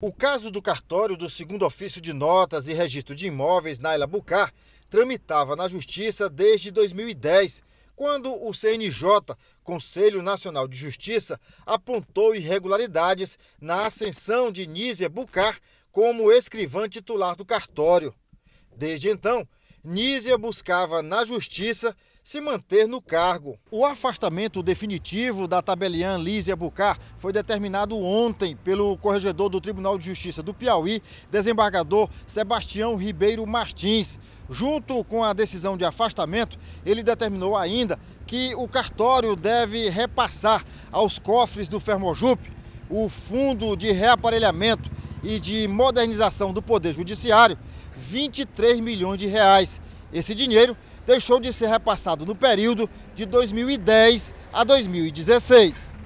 O caso do cartório do segundo ofício de notas e registro de imóveis na Ilha Bucar tramitava na Justiça desde 2010, quando o CNJ, Conselho Nacional de Justiça, apontou irregularidades na ascensão de Nízia Bucar como escrivã titular do cartório. Desde então, Nízia buscava, na justiça, se manter no cargo. O afastamento definitivo da tabeliã Lízia Bucar foi determinado ontem pelo corregedor do Tribunal de Justiça do Piauí, desembargador Sebastião Ribeiro Martins. Junto com a decisão de afastamento, ele determinou ainda que o cartório deve repassar aos cofres do Fermojup o fundo de reaparelhamento e de modernização do Poder Judiciário 23 milhões de reais. Esse dinheiro deixou de ser repassado no período de 2010 a 2016.